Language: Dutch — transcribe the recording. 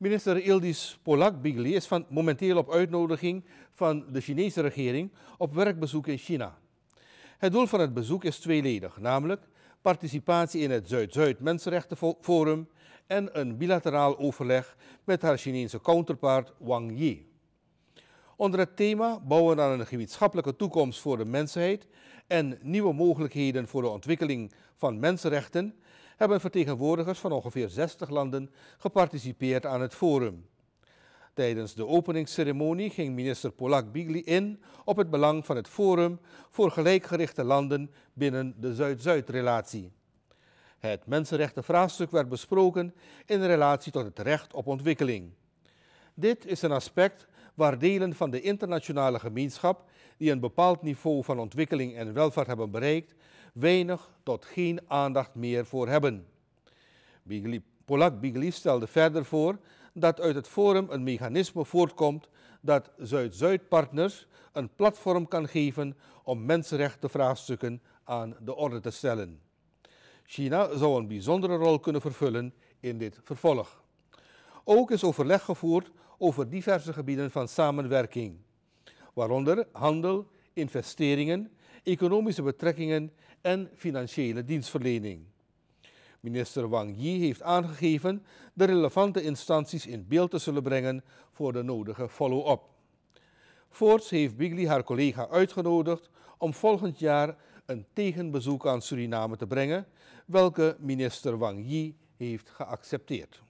Minister Ildis Polak-Bigli is van, momenteel op uitnodiging van de Chinese regering op werkbezoek in China. Het doel van het bezoek is tweeledig, namelijk participatie in het Zuid-Zuid Mensenrechtenforum en een bilateraal overleg met haar Chinese counterpart Wang Yi. Onder het thema Bouwen aan een gemeenschappelijke toekomst voor de mensheid en nieuwe mogelijkheden voor de ontwikkeling van mensenrechten hebben vertegenwoordigers van ongeveer 60 landen geparticipeerd aan het forum. Tijdens de openingsceremonie ging minister Polak Bigli in op het belang van het Forum voor gelijkgerichte landen binnen de Zuid-Zuid-relatie. Het mensenrechtenvraagstuk werd besproken in relatie tot het recht op ontwikkeling. Dit is een aspect waar delen van de internationale gemeenschap die een bepaald niveau van ontwikkeling en welvaart hebben bereikt, weinig tot geen aandacht meer voor hebben. Polak Biglief stelde verder voor dat uit het forum een mechanisme voortkomt dat Zuid-Zuid-partners een platform kan geven om mensenrechtenvraagstukken aan de orde te stellen. China zou een bijzondere rol kunnen vervullen in dit vervolg. Ook is overleg gevoerd over diverse gebieden van samenwerking, waaronder handel, investeringen, economische betrekkingen en financiële dienstverlening. Minister Wang Yi heeft aangegeven de relevante instanties in beeld te zullen brengen voor de nodige follow-up. Voorts heeft Bigli haar collega uitgenodigd om volgend jaar een tegenbezoek aan Suriname te brengen, welke minister Wang Yi heeft geaccepteerd.